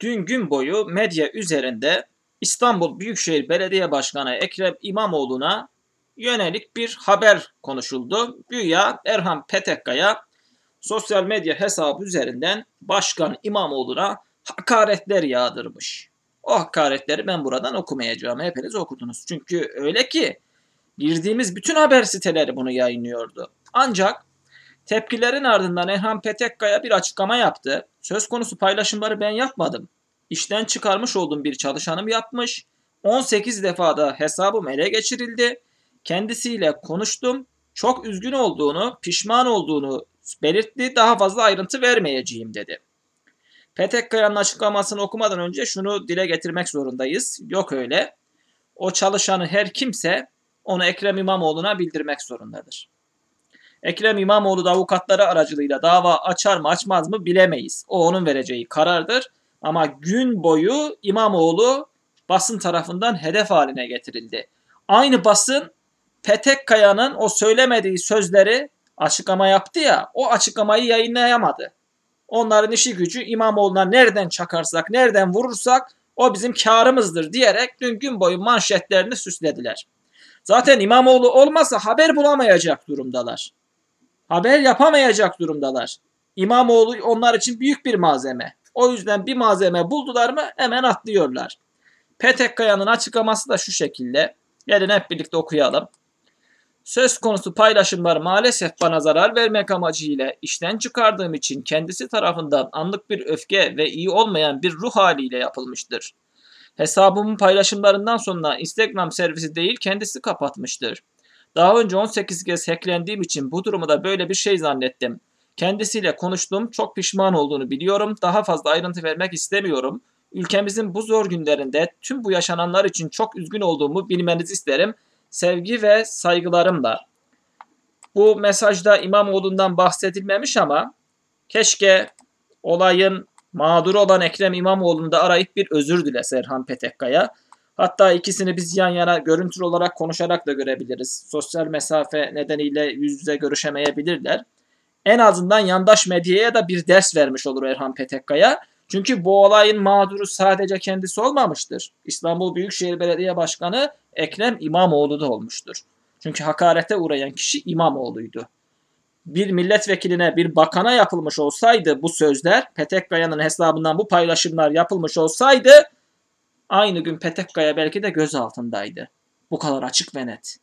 dün gün boyu medya üzerinde İstanbul Büyükşehir Belediye Başkanı Ekrem İmamoğlu'na yönelik bir haber konuşuldu. Güya Erhan Petekkaya sosyal medya hesabı üzerinden Başkan İmamoğlu'na hakaretler yağdırmış. O hakaretleri ben buradan okumayacağım. Hepiniz okudunuz. Çünkü öyle ki girdiğimiz bütün haber siteleri bunu yayınlıyordu. Ancak Tepkilerin ardından Erhan Petekkaya bir açıklama yaptı. Söz konusu paylaşımları ben yapmadım. İşten çıkarmış olduğum bir çalışanım yapmış. 18 defada hesabım ele geçirildi. Kendisiyle konuştum. Çok üzgün olduğunu, pişman olduğunu belirtti. Daha fazla ayrıntı vermeyeceğim dedi. Petekkaya'nın açıklamasını okumadan önce şunu dile getirmek zorundayız. Yok öyle. O çalışanı her kimse onu Ekrem İmamoğlu'na bildirmek zorundadır. Ekrem İmamoğlu da avukatları aracılığıyla dava açar mı açmaz mı bilemeyiz. O onun vereceği karardır. Ama gün boyu İmamoğlu basın tarafından hedef haline getirildi. Aynı basın Petek Kaya'nın o söylemediği sözleri açıklama yaptı ya o açıklamayı yayınlayamadı. Onların işi gücü İmamoğlu'na nereden çakarsak, nereden vurursak o bizim karımızdır diyerek dün gün boyu manşetlerini süslediler. Zaten İmamoğlu olmasa haber bulamayacak durumdalar haber yapamayacak durumdalar. İmamoğlu onlar için büyük bir malzeme. O yüzden bir malzeme buldular mı hemen atlıyorlar. Petek Kayanın açıklaması da şu şekilde. Gelin hep birlikte okuyalım. Söz konusu paylaşımlar maalesef bana zarar vermek amacıyla işten çıkardığım için kendisi tarafından anlık bir öfke ve iyi olmayan bir ruh haliyle yapılmıştır. Hesabımın paylaşımlarından sonra Instagram servisi değil kendisi kapatmıştır. Daha önce 18 kez hacklendiğim için bu durumu da böyle bir şey zannettim. Kendisiyle konuştum, çok pişman olduğunu biliyorum, daha fazla ayrıntı vermek istemiyorum. Ülkemizin bu zor günlerinde tüm bu yaşananlar için çok üzgün olduğumu bilmenizi isterim. Sevgi ve saygılarımla. Bu mesajda imam olduğundan bahsedilmemiş ama keşke olayın mağduru olan Ekrem İmamoğlu'nu da arayıp bir özür dile Serhan Petekkaya. Hatta ikisini biz yan yana görüntülü olarak konuşarak da görebiliriz. Sosyal mesafe nedeniyle yüz yüze görüşemeyebilirler. En azından yandaş medyaya da bir ders vermiş olur Erhan Petekkaya. Çünkü bu olayın mağduru sadece kendisi olmamıştır. İstanbul Büyükşehir Belediye Başkanı Ekrem İmamoğlu da olmuştur. Çünkü hakarete uğrayan kişi İmamoğlu'ydu. Bir milletvekiline, bir bakana yapılmış olsaydı bu sözler, Petekkaya'nın hesabından bu paylaşımlar yapılmış olsaydı Aynı gün Petekkaya belki de göz altındaydı. Bu kadar açık ve net.